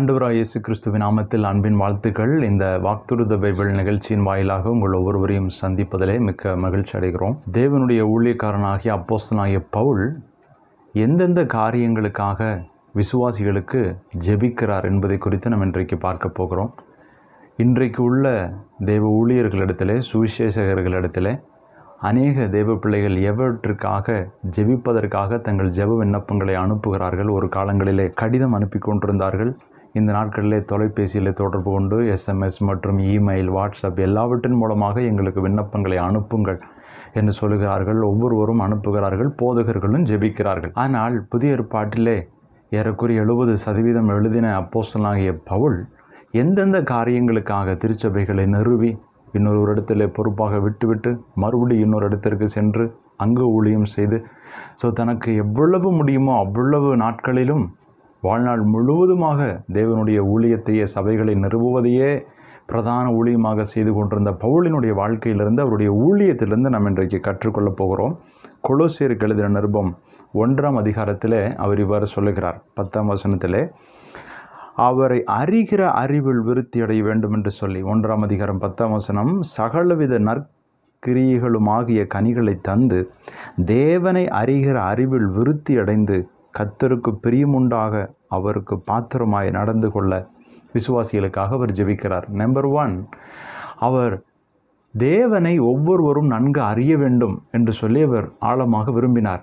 ஆண்டவராக இயேசு கிறிஸ்துவின் நாமத்தில் அன்பின் வாழ்த்துக்கள் இந்த வாக்துருத பைபிள் நிகழ்ச்சியின் வாயிலாக உங்கள் ஒவ்வொருவரையும் சந்திப்பதிலே மிக்க மகிழ்ச்சி அடைகிறோம் தேவனுடைய ஊழியக்காரனாகிய அப்போஸ்தனாகிய பவுல் எந்தெந்த காரியங்களுக்காக விசுவாசிகளுக்கு ஜெபிக்கிறார் என்பதை குறித்து நம்ம இன்றைக்கு பார்க்க போகிறோம் இன்றைக்கு உள்ள தேவ ஊழியர்களிடத்திலே சுவிசேஷகர்களிடத்திலே அநேக தெய்வ பிள்ளைகள் எவற்றுக்காக ஜெபிப்பதற்காக தங்கள் ஜெப விண்ணப்பங்களை அனுப்புகிறார்கள் ஒரு காலங்களிலே கடிதம் அனுப்பி கொண்டிருந்தார்கள் இந்த நாட்களிலே தொலைபேசியில் தொடர்பு கொண்டு எஸ்எம்எஸ் மற்றும் இமெயில் வாட்ஸ்அப் எல்லாவற்றின் மூலமாக எங்களுக்கு விண்ணப்பங்களை அனுப்புங்கள் என்று சொல்கிறார்கள் ஒவ்வொருவரும் அனுப்புகிறார்கள் போதகர்களும் ஜெபிக்கிறார்கள் ஆனால் புதிய ஏற்பாட்டிலே ஏறக்குறைய எழுபது சதவீதம் எழுதின அப்போசனாகிய பவுல் எந்தெந்த காரியங்களுக்காக திருச்சபைகளை நிறுவி இன்னொரு ஒரு இடத்துல பொறுப்பாக விட்டுவிட்டு மறுபடியும் இன்னொரு இடத்திற்கு சென்று அங்கு ஊழியம் செய்து ஸோ தனக்கு எவ்வளவு முடியுமோ அவ்வளவு நாட்களிலும் வாழ்நாள் முழுவதுமாக தேவனுடைய ஊழியத்தையே சபைகளை நிறுவுவதையே பிரதான ஊழியமாக செய்து கொண்டிருந்த பவுலினுடைய வாழ்க்கையிலிருந்து அவருடைய ஊழியத்திலிருந்து நாம் இன்றைக்கு கற்றுக்கொள்ளப் போகிறோம் கொலோசியர் எழுதின நிருபம் ஒன்றாம் அதிகாரத்திலே அவர் இவ்வாறு சொல்லுகிறார் பத்தாம் வசனத்திலே அவரை அறிகிற அறிவில் விருத்தி அடைய வேண்டும் என்று சொல்லி ஒன்றாம் அதிகாரம் பத்தாம் வசனம் சகலவித நற்கிரியைகளுமாகிய கனிகளை தந்து தேவனை அறிகிற அறிவில் விருத்தி அடைந்து கத்தருக்கு பிரியமுண்டாக அவருக்கு பாத்திரமாய் நடந்து கொள்ள விசுவாசிகளுக்காக அவர் ஜெபிக்கிறார் நம்பர் ஒன் அவர் தேவனை ஒவ்வொருவரும் நன்கு அறிய வேண்டும் என்று சொல்லி அவர் ஆழமாக விரும்பினார்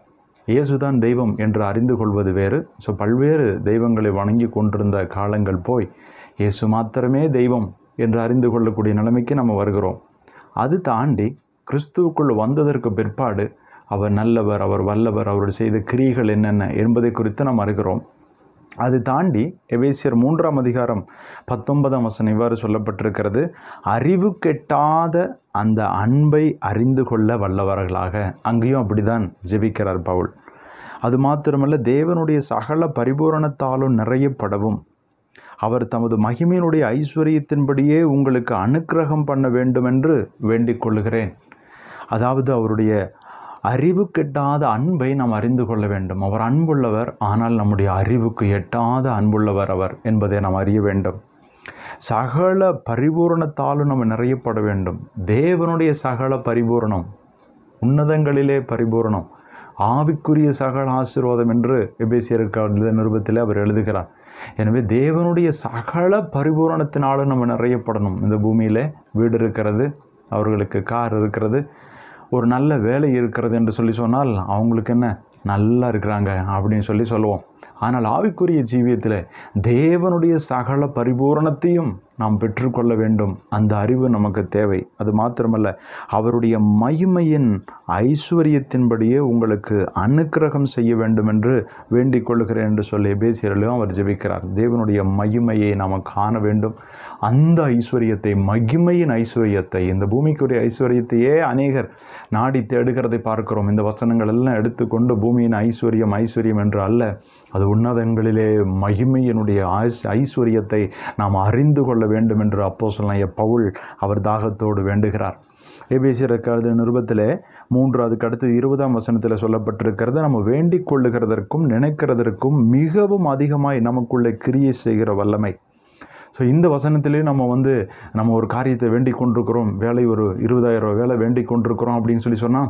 இயேசுதான் தெய்வம் என்று அறிந்து கொள்வது வேறு ஸோ பல்வேறு தெய்வங்களை வணங்கி கொண்டிருந்த காலங்கள் போய் இயேசு மாத்திரமே தெய்வம் என்று அறிந்து கொள்ளக்கூடிய நிலைமைக்கு நம்ம வருகிறோம் அது தாண்டி கிறிஸ்துவுக்குள் வந்ததற்கு பிற்பாடு அவர் நல்லவர் அவர் வல்லவர் அவருடைய செய்த கிரிகள் என்னென்ன என்பதை குறித்து நாம் அறிகிறோம் அது தாண்டி எவேசியர் மூன்றாம் அதிகாரம் பத்தொன்பதாம் வசனம் இவ்வாறு சொல்லப்பட்டிருக்கிறது அறிவு கெட்டாத அந்த அன்பை அறிந்து கொள்ள வல்லவர்களாக அங்கேயும் அப்படிதான் ஜெபிக்கிறார் பவுல் அது மாத்திரமல்ல தேவனுடைய சகல பரிபூரணத்தாலும் நிறையப்படவும் அவர் தமது மகிமையினுடைய ஐஸ்வர்யத்தின்படியே உங்களுக்கு அனுக்கிரகம் பண்ண வேண்டும் என்று வேண்டிக் அதாவது அவருடைய அறிவு கெட்டாத அன்பை நாம் அறிந்து கொள்ள வேண்டும் அவர் அன்புள்ளவர் ஆனால் நம்முடைய அறிவுக்கு எட்டாத அன்புள்ளவர் அவர் என்பதை நாம் அறிய வேண்டும் சகல பரிபூரணத்தாலும் நம்ம நிறையப்பட வேண்டும் தேவனுடைய சகல பரிபூரணம் உன்னதங்களிலே பரிபூரணம் ஆவிக்குரிய சகல ஆசீர்வாதம் என்று எபேசியருக்கான நிருபத்தில் அவர் எழுதுகிறார் எனவே தேவனுடைய சகல பரிபூரணத்தினாலும் நம்ம நிறையப்படணும் இந்த பூமியில் வீடு இருக்கிறது அவர்களுக்கு கார் இருக்கிறது ஒரு நல்ல வேலை இருக்கிறது என்று சொல்லி சொன்னால் அவங்களுக்கு என்ன நல்லா இருக்கிறாங்க அப்படின்னு சொல்லி சொல்லுவோம் ஆனால் ஆவிக்குரிய ஜீவியத்தில் தேவனுடைய சகல பரிபூரணத்தையும் நாம் பெற்றுக்கொள்ள வேண்டும் அந்த அறிவு நமக்கு தேவை அது மாத்திரமல்ல அவருடைய மகிமையின் ஐஸ்வர்யத்தின்படியே உங்களுக்கு அனுக்கிரகம் செய்ய வேண்டும் என்று வேண்டிக் கொள்கிறேன் என்று சொல்லி பேசியரிலும் அவர் ஜெபிக்கிறார் தேவனுடைய மகிமையை நாம் காண வேண்டும் அந்த ஐஸ்வர்யத்தை மகிமையின் ஐஸ்வர்யத்தை இந்த பூமிக்குரிய ஐஸ்வர்யத்தையே அநேகர் நாடி தேடுகிறதை பார்க்கிறோம் இந்த வசனங்கள் எல்லாம் எடுத்துக்கொண்டு பூமியின் ஐஸ்வர்யம் ஐஸ்வர்யம் என்று அல்ல அது உன்னதங்களிலே மகிமையினுடைய ஐஸ்வர்யத்தை நாம் அறிந்து கொள்ள வேண்டும் என்று அப்போ சொல்லாய பவுல் அவர் தாகத்தோடு வேண்டுகிறார் எபேசியருக்காவது நிருபத்தில் மூன்றாவது அடுத்து இருபதாம் வசனத்தில் சொல்லப்பட்டிருக்கிறது நம்ம வேண்டிக் கொள்ளுகிறதற்கும் நினைக்கிறதற்கும் மிகவும் அதிகமாய் நமக்குள்ளே கிரியை செய்கிற வல்லமை ஸோ இந்த வசனத்திலே நம்ம வந்து நம்ம ஒரு காரியத்தை வேண்டிக் கொண்டிருக்கிறோம் வேலை ஒரு இருபதாயிரம் ரூபா வேலை வேண்டிக் கொண்டிருக்கிறோம் அப்படின்னு சொல்லி சொன்னால்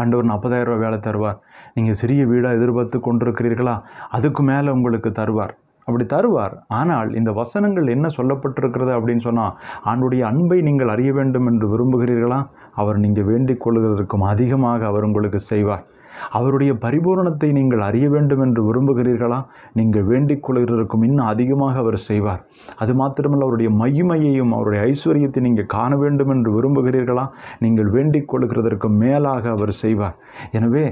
ஆண்டவர் ஒரு நாற்பதாயிரரூவா வேலை தருவார் நீங்கள் சிறிய வீடாக எதிர்பார்த்து கொண்டிருக்கிறீர்களா அதுக்கு மேலே உங்களுக்கு தருவார் அப்படி தருவார் ஆனால் இந்த வசனங்கள் என்ன சொல்லப்பட்டிருக்கிறது அப்படின்னு சொன்னால் ஆண்டுடைய அன்பை நீங்கள் அறிய வேண்டும் என்று விரும்புகிறீர்களா அவர் நீங்கள் வேண்டிக் அதிகமாக அவர் உங்களுக்கு செய்வார் அவருடைய பரிபூரணத்தை நீங்கள் அறிய வேண்டும் என்று விரும்புகிறீர்களா நீங்கள் வேண்டிக் கொள்கிறதற்கும் இன்னும் அதிகமாக அவர் செய்வார் அது மாத்திரமல்ல அவருடைய மகிமையையும் அவருடைய ஐஸ்வர்யத்தை நீங்கள் காண வேண்டும் என்று விரும்புகிறீர்களா நீங்கள் வேண்டிக் மேலாக அவர் செய்வார் எனவே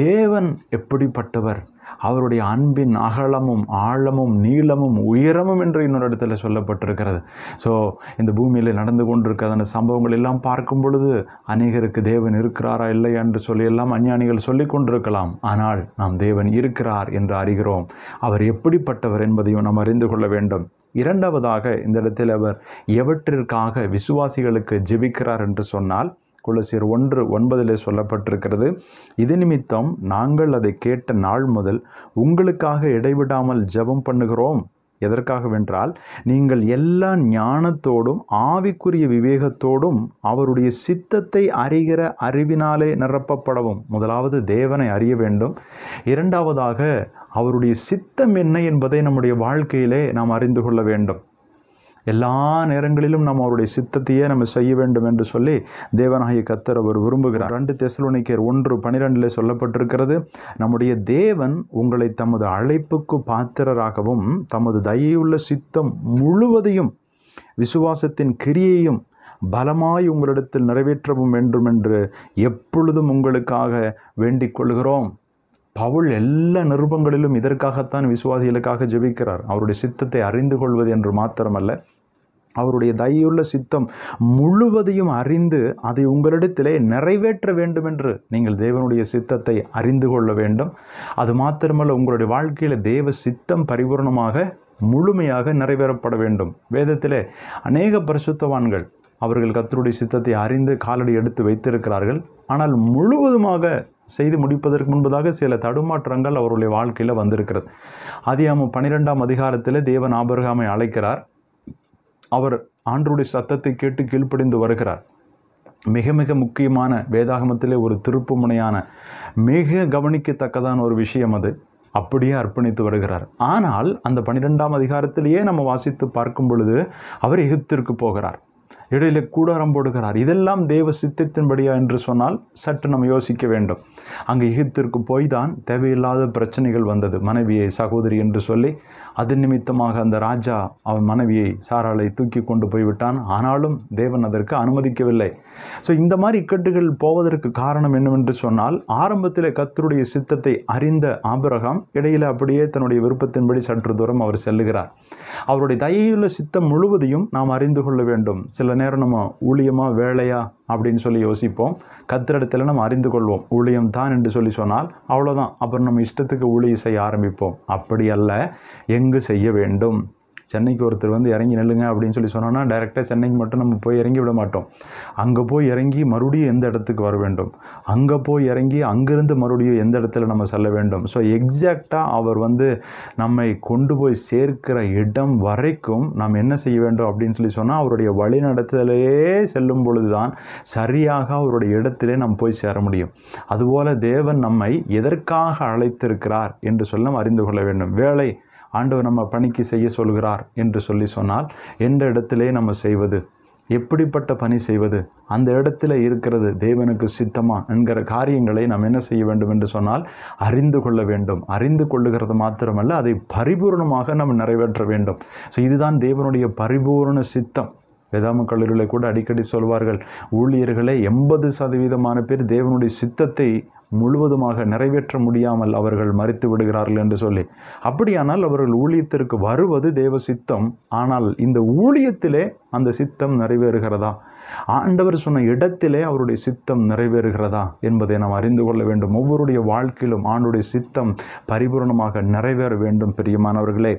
தேவன் எப்படிப்பட்டவர் அவருடைய அன்பின் அகலமும் ஆழமும் நீளமும் உயரமும் என்று இன்னொரு இடத்துல சொல்லப்பட்டிருக்கிறது ஸோ இந்த பூமியில் நடந்து கொண்டிருக்கிறதான சம்பவங்கள் எல்லாம் பார்க்கும் பொழுது அநேகருக்கு தேவன் இருக்கிறாரா இல்லையா என்று சொல்லி எல்லாம் அஞ்ஞானிகள் சொல்லி கொண்டிருக்கலாம் ஆனால் நாம் தேவன் இருக்கிறார் என்று அறிகிறோம் அவர் எப்படிப்பட்டவர் என்பதையும் நாம் அறிந்து கொள்ள வேண்டும் இரண்டாவதாக இந்த இடத்தில் அவர் எவற்றிற்காக விசுவாசிகளுக்கு ஜெபிக்கிறார் என்று சொன்னால் குலசீர் ஒன்று ஒன்பதிலே சொல்லப்பட்டிருக்கிறது இது நிமித்தம் நாங்கள் அதை கேட்ட நாள் முதல் உங்களுக்காக இடைவிடாமல் ஜெபம் பண்ணுகிறோம் எதற்காக வென்றால் நீங்கள் எல்லா ஞானத்தோடும் ஆவிக்குரிய விவேகத்தோடும் அவருடைய சித்தத்தை அறிகிற அறிவினாலே நிரப்பப்படவும் முதலாவது தேவனை அறிய வேண்டும் இரண்டாவதாக அவருடைய சித்தம் என்ன என்பதை நம்முடைய வாழ்க்கையிலே நாம் அறிந்து கொள்ள வேண்டும் எல்லா நேரங்களிலும் நாம் அவருடைய சித்தத்தையே நம்ம செய்ய வேண்டும் என்று சொல்லி தேவனாகிய கத்தர் அவர் விரும்புகிறார் ரெண்டு தெசலோனிக்கர் ஒன்று பனிரெண்டில் சொல்லப்பட்டிருக்கிறது நம்முடைய தேவன் உங்களை தமது அழைப்புக்கு பாத்திரராகவும் தமது தயையுள்ள சித்தம் முழுவதையும் விசுவாசத்தின் கிரியையும் பலமாய் உங்களிடத்தில் நிறைவேற்றவும் வேண்டும் என்று எப்பொழுதும் உங்களுக்காக வேண்டிக் கொள்கிறோம் பவுல் எல்லா நிருபங்களிலும் இதற்காகத்தான் விசுவாசிகளுக்காக ஜெபிக்கிறார் அவருடைய சித்தத்தை அறிந்து கொள்வது என்று மாத்திரமல்ல அவருடைய தயுள்ள சித்தம் முழுவதையும் அறிந்து அதை உங்களிடத்திலே நிறைவேற்ற வேண்டும் என்று நீங்கள் தேவனுடைய சித்தத்தை அறிந்து கொள்ள வேண்டும் அது மாத்திரமல்ல உங்களுடைய வாழ்க்கையில் தேவ சித்தம் பரிபூர்ணமாக முழுமையாக நிறைவேறப்பட வேண்டும் வேதத்திலே அநேக பரிசுத்தவான்கள் அவர்கள் கத்தருடைய சித்தத்தை அறிந்து காலடி எடுத்து வைத்திருக்கிறார்கள் ஆனால் முழுவதுமாக செய்து முடிப்பதற்கு முன்பதாக சில தடுமாற்றங்கள் அவருடைய வாழ்க்கையில் வந்திருக்கிறது அதியாமம் பன்னிரெண்டாம் அதிகாரத்தில் தேவன் ஆபர்காமை அழைக்கிறார் அவர் ஆண்டருடைய சத்தத்தை கேட்டு கீழ்ப்படிந்து வருகிறார் மிக மிக முக்கியமான வேதாகமத்திலே ஒரு திருப்பு முனையான மிக கவனிக்கத்தக்கதான ஒரு விஷயம் அது அப்படியே அர்ப்பணித்து வருகிறார் ஆனால் அந்த பன்னிரெண்டாம் அதிகாரத்திலேயே நம்ம வாசித்து பார்க்கும் பொழுது அவர் எகிப்திற்கு போகிறார் இடையில கூடாரம் போடுகிறார் இதெல்லாம் தேவ சித்தத்தின்படியா என்று சொன்னால் சற்று நம்ம யோசிக்க வேண்டும் அங்கு எகிப்திற்கு போய் தான் தேவையில்லாத பிரச்சனைகள் வந்தது மனைவியை சகோதரி என்று சொல்லி அது நிமித்தமாக அந்த ராஜா அவன் மனைவியை சாராலை தூக்கி கொண்டு போய்விட்டான் ஆனாலும் தேவன் அதற்கு அனுமதிக்கவில்லை ஸோ இந்த மாதிரி இக்கட்டுகள் போவதற்கு காரணம் என்னவென்று சொன்னால் ஆரம்பத்தில் கத்தருடைய சித்தத்தை அறிந்த ஆபிரகாம் இடையில் அப்படியே தன்னுடைய விருப்பத்தின்படி சற்று தூரம் அவர் செல்லுகிறார் அவருடைய தயையுள்ள சித்தம் முழுவதையும் நாம் அறிந்து கொள்ள வேண்டும் சில நேரம் நம்ம ஊழியமா வேலையா அப்படின்னு சொல்லி யோசிப்போம் கத்திரிடத்தில் நம்ம அறிந்து கொள்வோம் ஊழியம் தான் என்று சொல்லி சொன்னால் அவ்வளோதான் அப்புறம் நம்ம இஷ்டத்துக்கு ஊழிய செய்ய ஆரம்பிப்போம் அப்படி அல்ல எங்கு செய்ய வேண்டும் சென்னைக்கு ஒருத்தர் வந்து இறங்கி நெல்லுங்க அப்படின்னு சொல்லி சொன்னோன்னா டேரெக்டாக சென்னைக்கு மட்டும் நம்ம போய் இறங்கி விட மாட்டோம் அங்கே போய் இறங்கி மறுபடியும் எந்த இடத்துக்கு வர வேண்டும் அங்கே போய் இறங்கி அங்கேருந்து மறுபடியும் எந்த இடத்துல நம்ம செல்ல வேண்டும் ஸோ எக்ஸாக்டாக அவர் வந்து நம்மை கொண்டு போய் சேர்க்கிற இடம் வரைக்கும் நாம் என்ன செய்ய வேண்டும் அப்படின்னு சொல்லி சொன்னால் அவருடைய வழிநடத்தலையே செல்லும் பொழுது தான் சரியாக அவருடைய இடத்திலே நாம் போய் சேர முடியும் அதுபோல் தேவன் நம்மை எதற்காக அழைத்திருக்கிறார் என்று சொல்ல அறிந்து கொள்ள வேண்டும் வேலை ஆண்டவர் நம்ம பணிக்கு செய்ய சொல்கிறார் என்று சொல்லி சொன்னால் எந்த இடத்திலே நம்ம செய்வது எப்படிப்பட்ட பணி செய்வது அந்த இடத்துல இருக்கிறது தேவனுக்கு சித்தமா என்கிற காரியங்களை நாம் என்ன செய்ய வேண்டும் என்று சொன்னால் அறிந்து கொள்ள வேண்டும் அறிந்து கொள்ளுகிறது மாத்திரமல்ல அதை பரிபூர்ணமாக நம்ம நிறைவேற்ற வேண்டும் ஸோ இதுதான் தேவனுடைய பரிபூர்ண சித்தம் வேதாம கல்லூரியில் கூட அடிக்கடி சொல்வார்கள் ஊழியர்களே எண்பது சதவீதமான பேர் தேவனுடைய சித்தத்தை முழுவதுமாக நிறைவேற்ற முடியாமல் அவர்கள் மறித்து விடுகிறார்கள் என்று சொல்லி அப்படியானால் அவர்கள் ஊழியத்திற்கு வருவது தேவ சித்தம் ஆனால் இந்த ஊழியத்திலே அந்த சித்தம் நிறைவேறுகிறதா ஆண்டவர் சொன்ன இடத்திலே அவருடைய சித்தம் நிறைவேறுகிறதா என்பதை நாம் அறிந்து கொள்ள வேண்டும் ஒவ்வொருடைய வாழ்க்கையிலும் ஆண்டுடைய சித்தம் பரிபூர்ணமாக நிறைவேற வேண்டும் பிரியமானவர்களே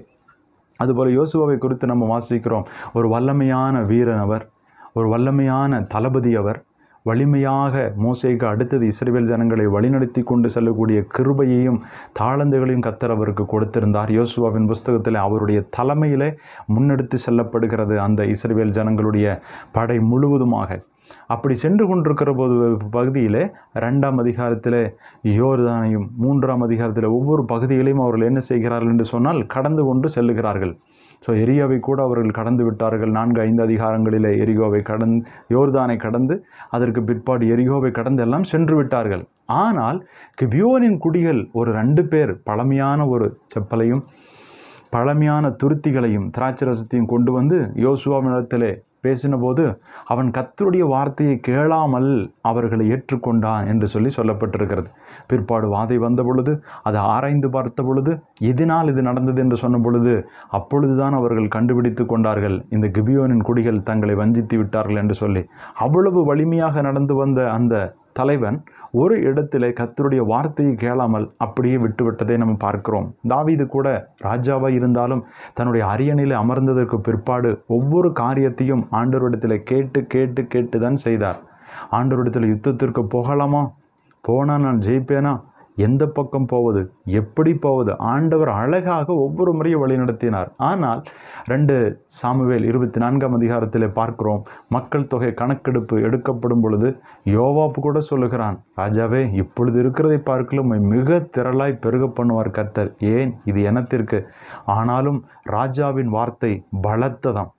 அதுபோல் யோசுவாவை குறித்து நம்ம வாசிக்கிறோம் ஒரு வல்லமையான வீரன் அவர் ஒரு வல்லமையான தளபதி அவர் வலிமையாக மோசைக்கு அடுத்தது இஸ்ரேல் ஜனங்களை வழிநடத்தி கொண்டு செல்லக்கூடிய கிருபையையும் தாளந்துகளையும் கத்தர் அவருக்கு கொடுத்திருந்தார் யோசுவாவின் புஸ்தகத்தில் அவருடைய தலைமையிலே முன்னெடுத்து செல்லப்படுகிறது அந்த இஸ்ரேல் ஜனங்களுடைய படை முழுவதுமாக அப்படி சென்று கொண்டிருக்கிற போது பகுதியில் ரெண்டாம் அதிகாரத்தில் யோர்தானையும் மூன்றாம் அதிகாரத்தில் ஒவ்வொரு பகுதிகளையும் அவர்கள் என்ன செய்கிறார்கள் என்று சொன்னால் கடந்து கொண்டு செல்லுகிறார்கள் ஸோ எரியாவை கூட அவர்கள் கடந்து விட்டார்கள் நான்கு ஐந்து அதிகாரங்களில் எரிகோவை கடந் யோர்தானை கடந்து அதற்கு பிற்பாடு எரிகோவை கடந்து எல்லாம் சென்று விட்டார்கள் ஆனால் கிபியோனின் குடிகள் ஒரு ரெண்டு பேர் பழமையான ஒரு செப்பலையும் பழமையான துருத்திகளையும் திராட்சரசத்தையும் கொண்டு வந்து யோசுவா யோசுவாவினிடத்திலே பேசினபோது அவன் கத்தருடைய வார்த்தையை கேளாமல் அவர்களை ஏற்றுக்கொண்டான் என்று சொல்லி சொல்லப்பட்டிருக்கிறது பிற்பாடு வாதை வந்த பொழுது அதை ஆராய்ந்து பார்த்த பொழுது எதினால் இது நடந்தது என்று சொன்ன பொழுது அப்பொழுதுதான் அவர்கள் கண்டுபிடித்து கொண்டார்கள் இந்த கிபியோனின் குடிகள் தங்களை வஞ்சித்து விட்டார்கள் என்று சொல்லி அவ்வளவு வலிமையாக நடந்து வந்த அந்த தலைவன் ஒரு இடத்திலே கத்தருடைய வார்த்தையை கேளாமல் அப்படியே விட்டுவிட்டதை நம்ம பார்க்கிறோம் தாவிது கூட ராஜாவாக இருந்தாலும் தன்னுடைய அரியணையில் அமர்ந்ததற்கு பிற்பாடு ஒவ்வொரு காரியத்தையும் ஆண்டவரிடத்தில் கேட்டு கேட்டு கேட்டு தான் செய்தார் ஆண்டவரிடத்தில் யுத்தத்திற்கு போகலாமா போனால் நான் ஜெயிப்பேனா எந்த பக்கம் போவது எப்படி போவது ஆண்டவர் அழகாக ஒவ்வொரு முறையும் வழிநடத்தினார் ஆனால் ரெண்டு சாமுவேல் இருபத்தி நான்காம் அதிகாரத்தில் பார்க்கிறோம் மக்கள் தொகை கணக்கெடுப்பு எடுக்கப்படும் பொழுது யோவாப்பு கூட சொல்லுகிறான் ராஜாவே இப்பொழுது இருக்கிறதை பார்க்கலும் மிக திரளாய் பெருக பண்ணுவார் கர்த்தர் ஏன் இது எனத்திற்கு ஆனாலும் ராஜாவின் வார்த்தை பலத்ததாம்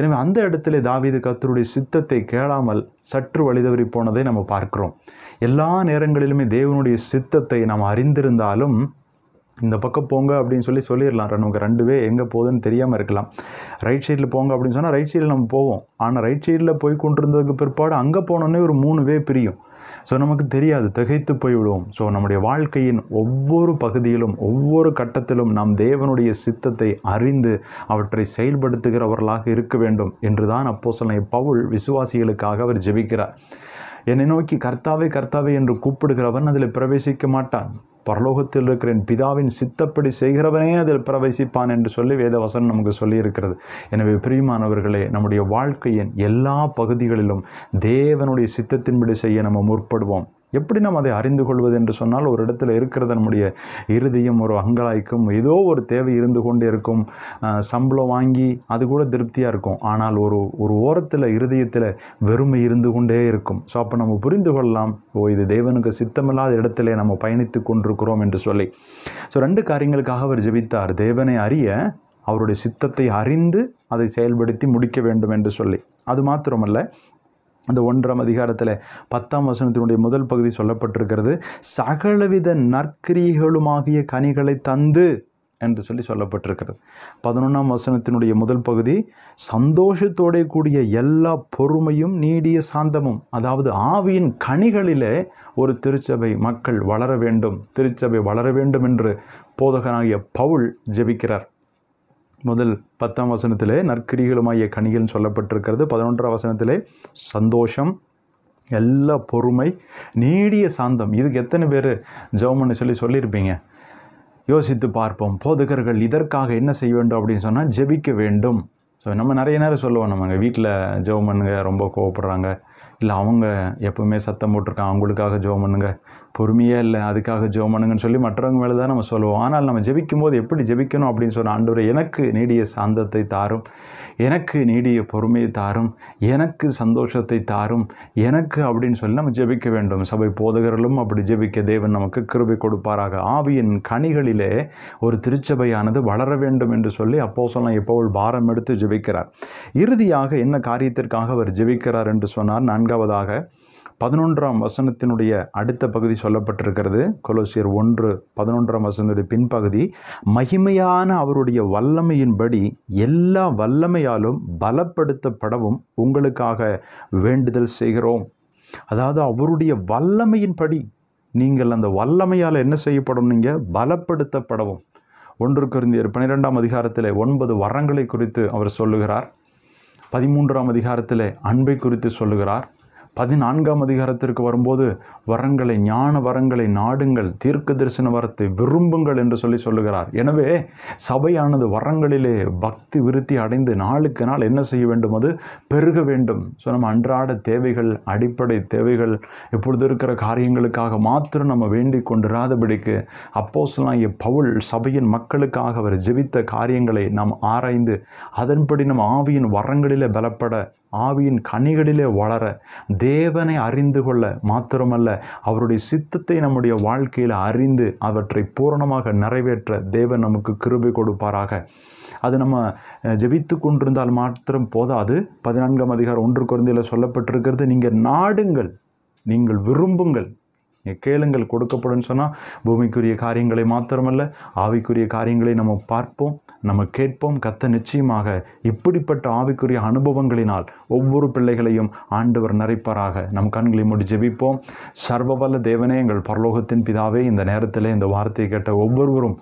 எனவே அந்த இடத்துல தாவீது கத்தருடைய சித்தத்தை கேளாமல் சற்று வழிதவறி போனதை நம்ம பார்க்கிறோம் எல்லா நேரங்களிலுமே தேவனுடைய சித்தத்தை நாம் அறிந்திருந்தாலும் இந்த பக்கம் போங்க அப்படின்னு சொல்லி சொல்லிடலாம் நமக்கு ரெண்டு பேர் எங்கே போகுதுன்னு தெரியாமல் இருக்கலாம் ரைட் சைடில் போங்க அப்படின்னு சொன்னால் ரைட் சைடில் நம்ம போவோம் ஆனால் ரைட் சைடில் போய் கொண்டிருந்ததுக்கு பிற்பாடு அங்கே போனோன்னே ஒரு மூணு பேர் பிரியும் ஸோ நமக்கு தெரியாது திகைத்து போய்விடுவோம் ஸோ நம்முடைய வாழ்க்கையின் ஒவ்வொரு பகுதியிலும் ஒவ்வொரு கட்டத்திலும் நாம் தேவனுடைய சித்தத்தை அறிந்து அவற்றை செயல்படுத்துகிறவர்களாக இருக்க வேண்டும் என்றுதான் அப்போ சொன்ன பவுல் விசுவாசிகளுக்காக அவர் ஜெபிக்கிறார் என்னை நோக்கி கர்த்தாவே கர்த்தாவே என்று கூப்பிடுகிறவன் அதில் பிரவேசிக்க மாட்டான் பரலோகத்தில் இருக்கிற என் பிதாவின் சித்தப்படி செய்கிறவனே அதில் பிரவேசிப்பான் என்று சொல்லி வேதவசனம் நமக்கு சொல்லியிருக்கிறது எனவே பிரியமானவர்களே நம்முடைய வாழ்க்கையின் எல்லா பகுதிகளிலும் தேவனுடைய சித்தத்தின்படி செய்ய நம்ம முற்படுவோம் எப்படி நாம் அதை அறிந்து கொள்வது என்று சொன்னால் ஒரு இடத்துல இருக்கிறது நம்முடைய இறுதியும் ஒரு அங்கலாய்க்கும் ஏதோ ஒரு தேவை இருந்து கொண்டே இருக்கும் சம்பளம் வாங்கி அது கூட திருப்தியாக இருக்கும் ஆனால் ஒரு ஒரு ஓரத்தில் இருதயத்தில் வெறுமை இருந்து கொண்டே இருக்கும் ஸோ அப்போ நம்ம புரிந்து கொள்ளலாம் ஓ இது தேவனுக்கு சித்தமில்லாத இடத்துல நம்ம பயணித்து கொண்டிருக்கிறோம் என்று சொல்லி ஸோ ரெண்டு காரியங்களுக்காக அவர் ஜெபித்தார் தேவனை அறிய அவருடைய சித்தத்தை அறிந்து அதை செயல்படுத்தி முடிக்க வேண்டும் என்று சொல்லி அது மாத்திரமல்ல அந்த ஒன்றாம் அதிகாரத்தில் பத்தாம் வசனத்தினுடைய முதல் பகுதி சொல்லப்பட்டிருக்கிறது சகலவித நற்கிரிகளுமாகிய கனிகளை தந்து என்று சொல்லி சொல்லப்பட்டிருக்கிறது பதினொன்றாம் வசனத்தினுடைய முதல் பகுதி சந்தோஷத்தோட கூடிய எல்லா பொறுமையும் நீடிய சாந்தமும் அதாவது ஆவியின் கனிகளிலே ஒரு திருச்சபை மக்கள் வளர வேண்டும் திருச்சபை வளர வேண்டும் என்று போதகனாகிய பவுல் ஜெபிக்கிறார் முதல் பத்தாம் வசனத்திலே நற்கிரிகளுமாகிய கனிகள்னு சொல்லப்பட்டிருக்கிறது பதினொன்றாம் வசனத்திலே சந்தோஷம் எல்லா பொறுமை நீடிய சாந்தம் இதுக்கு எத்தனை பேர் ஜெவமன்னு சொல்லி சொல்லியிருப்பீங்க யோசித்து பார்ப்போம் போதகர்கள் இதற்காக என்ன செய்ய வேண்டும் அப்படின்னு சொன்னால் ஜெபிக்க வேண்டும் ஸோ நம்ம நிறைய நேரம் சொல்லுவோம் நம்ம வீட்டில் ஜெவம் ரொம்ப கோவப்படுறாங்க இல்லை அவங்க எப்பவுமே சத்தம் போட்டிருக்காங்க அவங்களுக்காக ஜோமனுங்க பொறுமையே இல்லை அதுக்காக ஜெபம் பண்ணுங்கன்னு சொல்லி மற்றவங்க மேலே தான் நம்ம சொல்லுவோம் ஆனால் நம்ம ஜெபிக்கும் போது எப்படி ஜெபிக்கணும் அப்படின்னு சொன்ன ஆண்டவர் எனக்கு நீடிய சாந்தத்தை தாரும் எனக்கு நீடிய பொறுமையை தாரும் எனக்கு சந்தோஷத்தை தாரும் எனக்கு அப்படின்னு சொல்லி நம்ம ஜெபிக்க வேண்டும் சபை போதகர்களும் அப்படி ஜெபிக்க தேவன் நமக்கு கிருபை கொடுப்பாராக ஆவியின் கனிகளிலே ஒரு திருச்சபையானது வளர வேண்டும் என்று சொல்லி அப்போ சொல்லலாம் எப்போ பாரம் எடுத்து ஜெபிக்கிறார் இறுதியாக என்ன காரியத்திற்காக அவர் ஜெபிக்கிறார் என்று சொன்னார் நான்காவதாக பதினொன்றாம் வசனத்தினுடைய அடுத்த பகுதி சொல்லப்பட்டிருக்கிறது கொலோசியர் ஒன்று பதினொன்றாம் வசனத்துடைய பின்பகுதி மகிமையான அவருடைய வல்லமையின்படி எல்லா வல்லமையாலும் பலப்படுத்தப்படவும் உங்களுக்காக வேண்டுதல் செய்கிறோம் அதாவது அவருடைய வல்லமையின்படி நீங்கள் அந்த வல்லமையால் என்ன செய்யப்படும் நீங்கள் பலப்படுத்தப்படவும் ஒன்று குருந்தியர் பன்னிரெண்டாம் அதிகாரத்தில் ஒன்பது வரங்களை குறித்து அவர் சொல்லுகிறார் பதிமூன்றாம் அதிகாரத்தில் அன்பை குறித்து சொல்லுகிறார் பதினான்காம் அதிகாரத்திற்கு வரும்போது வரங்களை ஞான வரங்களை நாடுங்கள் தீர்க்க தரிசன வரத்தை விரும்புங்கள் என்று சொல்லி சொல்லுகிறார் எனவே சபையானது வரங்களிலே பக்தி விருத்தி அடைந்து நாளுக்கு நாள் என்ன செய்ய வேண்டும் அது பெருக வேண்டும் ஸோ நம்ம அன்றாட தேவைகள் அடிப்படை தேவைகள் இப்பொழுது இருக்கிற காரியங்களுக்காக மாத்திரம் நம்ம வேண்டிக் கொண்டிராதபடிக்கு அப்போஸ்லாம் பவுல் சபையின் மக்களுக்காக அவர் ஜெபித்த காரியங்களை நாம் ஆராய்ந்து அதன்படி நம்ம ஆவியின் வரங்களில் பலப்பட ஆவியின் கனிகளிலே வளர தேவனை அறிந்து கொள்ள மாத்திரமல்ல அவருடைய சித்தத்தை நம்முடைய வாழ்க்கையில் அறிந்து அவற்றை பூரணமாக நிறைவேற்ற தேவன் நமக்கு கிருபை கொடுப்பாராக அது நம்ம ஜெபித்து கொண்டிருந்தால் மாத்திரம் போதாது பதினான்காம் அதிகாரம் ஒன்று குறைந்த சொல்லப்பட்டிருக்கிறது நீங்கள் நாடுங்கள் நீங்கள் விரும்புங்கள் கேளுங்கள் கொடுக்கப்படும் சொன்னால் பூமிக்குரிய காரியங்களை மாத்திரமல்ல ஆவிக்குரிய காரியங்களை நம்ம பார்ப்போம் நம்ம கேட்போம் கத்த நிச்சயமாக இப்படிப்பட்ட ஆவிக்குரிய அனுபவங்களினால் ஒவ்வொரு பிள்ளைகளையும் ஆண்டவர் நிறைப்பாராக நம் கண்களை முடி ஜெபிப்போம் சர்வவல்ல தேவனே எங்கள் பரலோகத்தின் பிதாவே இந்த நேரத்தில் இந்த வார்த்தையை கேட்ட ஒவ்வொருவரும்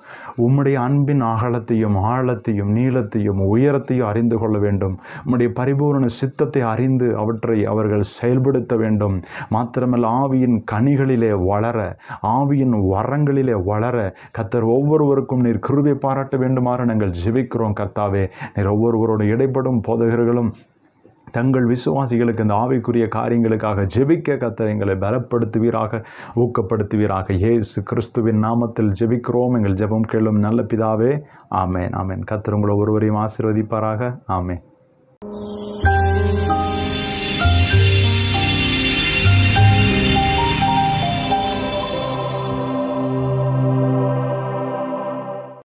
உம்முடைய அன்பின் அகலத்தையும் ஆழத்தையும் நீளத்தையும் உயரத்தையும் அறிந்து கொள்ள வேண்டும் உம்முடைய பரிபூர்ண சித்தத்தை அறிந்து அவற்றை அவர்கள் செயல்படுத்த வேண்டும் மாத்திரமல்ல ஆவியின் கனிகளிலே கிருபையிலே வளர ஆவியின் வரங்களிலே வளர கத்தர் ஒவ்வொருவருக்கும் நீர் கிருபை பாராட்ட வேண்டுமாறு நாங்கள் ஜெபிக்கிறோம் கர்த்தாவே நீர் ஒவ்வொருவரோட இடைப்படும் போதகர்களும் தங்கள் விசுவாசிகளுக்கு இந்த ஆவிக்குரிய காரியங்களுக்காக ஜெபிக்க கத்தர் எங்களை பலப்படுத்துவீராக ஊக்கப்படுத்துவீராக ஏசு கிறிஸ்துவின் நாமத்தில் ஜெபிக்கிறோம் எங்கள் ஜெபம் கேளும் நல்ல பிதாவே ஆமேன் ஆமேன் கத்தர் உங்களை ஒருவரையும் ஆசிர்வதிப்பாராக ஆமேன்